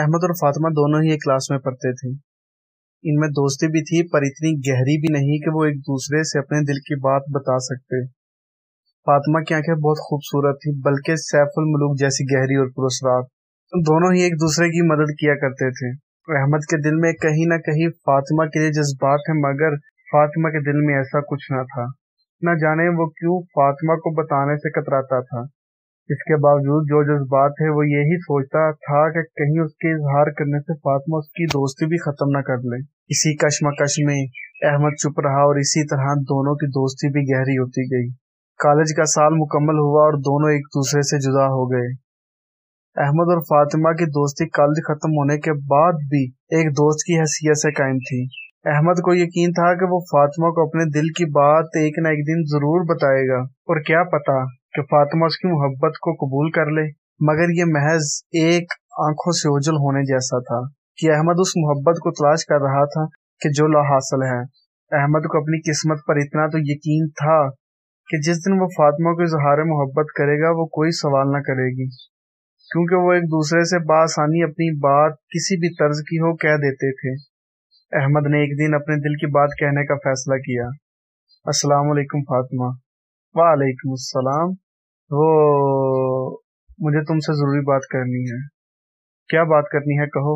अहमद और फातिमा दोनों ही एक क्लास में पढ़ते थे इनमें दोस्ती भी थी पर इतनी गहरी भी नहीं कि वो एक दूसरे से अपने दिल की बात बता सकते फातिमा की आंखें बहुत खूबसूरत थी बल्कि सैफुल मलूक जैसी गहरी और पुरस्कार तो दोनों ही एक दूसरे की मदद किया करते थे अहमद के दिल में कहीं ना कहीं फातिमा के लिए जज्बात है मगर फातिमा के दिल में ऐसा कुछ ना था न जाने वो क्यों फातिमा को बताने से कतराता था इसके बावजूद जो जज्बात है वो यही सोचता था कि कहीं उसके इजहार करने से फातिमा उसकी दोस्ती भी खत्म ना कर ले इसी कश्मकश में अहमद चुप रहा और इसी तरह दोनों की दोस्ती भी गहरी होती गई कॉलेज का साल मुकम्मल हुआ और दोनों एक दूसरे से जुदा हो गए अहमद और फातिमा की दोस्ती कॉलेज खत्म होने के बाद भी एक दोस्त की हैसियत से कायम थी अहमद को यकीन था कि वो फातिमा को अपने दिल की बात एक ना एक दिन जरूर बताएगा और क्या पता कि फातिमा उसकी मोहब्बत को कबूल कर ले मगर ये महज एक आंखों से ओझल होने जैसा था कि अहमद उस मोहब्बत को तलाश कर रहा था कि जो ला हासिल है अहमद को अपनी किस्मत पर इतना तो यकीन था कि जिस दिन वो फातिमा को इजहार मोहब्बत करेगा वो कोई सवाल ना करेगी क्योंकि वो एक दूसरे से बासानी अपनी बात किसी भी तर्ज की हो कह देते थे अहमद ने एक दिन अपने दिल की बात कहने का फैसला किया अस्सलाम वालेकुम फातिमा वालेकुम अस्सलाम वो तो मुझे तुमसे जरूरी बात करनी है क्या बात करनी है कहो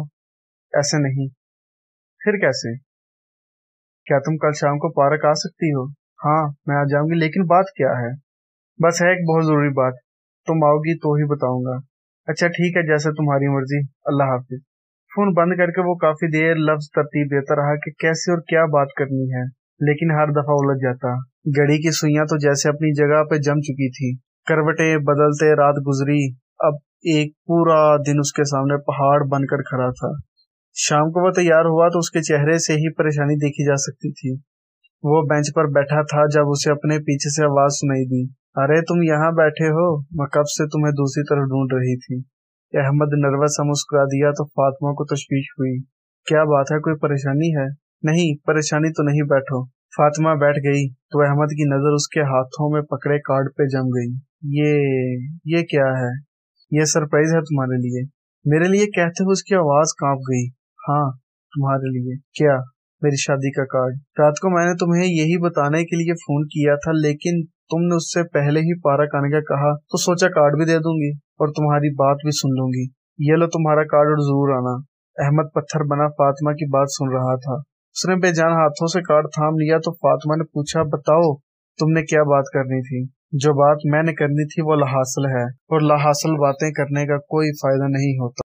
ऐसे नहीं फिर कैसे क्या तुम कल शाम को पार्क आ सकती हो हाँ मैं आ जाऊंगी लेकिन बात क्या है बस है एक बहुत जरूरी बात तुम आओगी तो ही बताऊंगा अच्छा ठीक है जैसे तुम्हारी मर्जी अल्लाह हाफिज फोन बंद करके वो काफी देर लफ्ज तरतीब देता रहा कि कैसे और क्या बात करनी है लेकिन हर दफा उलझ जाता घड़ी की सुइयां तो जैसे अपनी जगह पे जम चुकी थी करवटें बदलते रात गुजरी अब एक पूरा दिन उसके सामने पहाड़ बनकर खड़ा था शाम को वह तैयार हुआ तो उसके चेहरे से ही परेशानी देखी जा सकती थी वो बेंच पर बैठा था जब उसे अपने पीछे से आवाज सुनाई दी अरे तुम यहाँ बैठे हो मैं कब से तुम्हें दूसरी तरफ ढूंढ रही थी अहमद नर्वस सा मुस्कुरा दिया तो फातिमा को तशवीश हुई क्या बात है कोई परेशानी है नहीं परेशानी तो नहीं बैठो फातिमा बैठ गई तो अहमद की नज़र उसके हाथों में पकड़े कार्ड पे जम गई ये ये क्या है ये सरप्राइज है तुम्हारे लिए मेरे लिए कहते हुए उसकी आवाज़ कांप गई हाँ तुम्हारे लिए क्या मेरी शादी का कार्ड रात को मैंने तुम्हें यही बताने के लिए फोन किया था लेकिन तुमने उससे पहले ही पारा खाने का कहा तो सोचा कार्ड भी दे दूंगी और तुम्हारी बात भी सुन लूंगी ये लो तुम्हारा कार्ड और जरूर आना अहमद पत्थर बना फातिमा की बात सुन रहा था उसने बेजान हाथों से कार्ड थाम लिया तो फातिमा ने पूछा बताओ तुमने क्या बात करनी थी जो बात मैंने करनी थी वो लाहासल है और लाहासल बातें करने का कोई फायदा नहीं होता